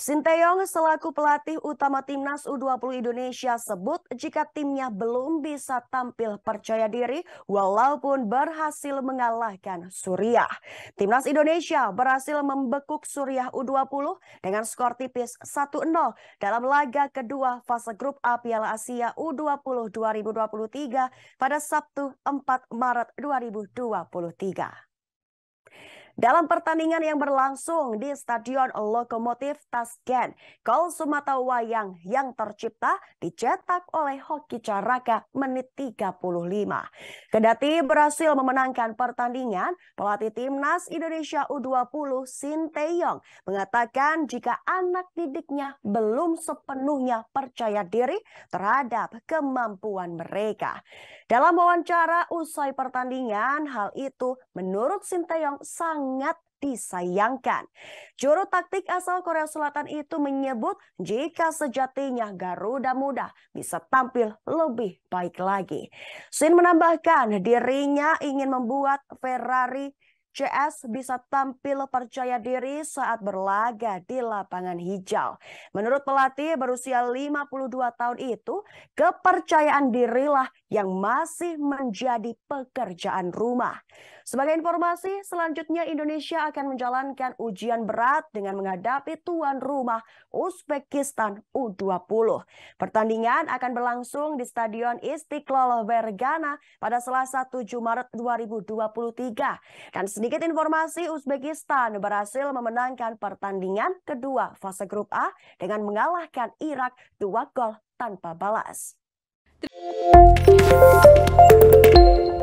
Sinteyong selaku pelatih utama timnas U20 Indonesia sebut jika timnya belum bisa tampil percaya diri walaupun berhasil mengalahkan Suriah. Timnas Indonesia berhasil membekuk Suriah U20 dengan skor tipis 1-0 dalam laga kedua fase grup A Piala Asia U20 2023 pada Sabtu 4 Maret 2023. Dalam pertandingan yang berlangsung di Stadion Lokomotif Tasken. gol Sumatera Wayang yang tercipta dicetak oleh Hoki Caraka menit 35. Kedati berhasil memenangkan pertandingan, pelatih timnas Indonesia U20 Sinteyong mengatakan jika anak didiknya belum sepenuhnya percaya diri terhadap kemampuan mereka. Dalam wawancara usai pertandingan, hal itu menurut Sinteyong sangat sangat disayangkan. Juru taktik asal Korea Selatan itu menyebut jika sejatinya Garuda Muda bisa tampil lebih baik lagi. Shin menambahkan dirinya ingin membuat Ferrari CS bisa tampil percaya diri saat berlaga di lapangan hijau. Menurut pelatih berusia 52 tahun itu, kepercayaan dirilah yang masih menjadi pekerjaan rumah. Sebagai informasi, selanjutnya Indonesia akan menjalankan ujian berat dengan menghadapi tuan rumah Uzbekistan U20. Pertandingan akan berlangsung di Stadion Istiqlal Vergana pada Selasa 7 Maret 2023. Dan sedikit informasi, Uzbekistan berhasil memenangkan pertandingan kedua fase grup A dengan mengalahkan Irak dua gol tanpa balas. Música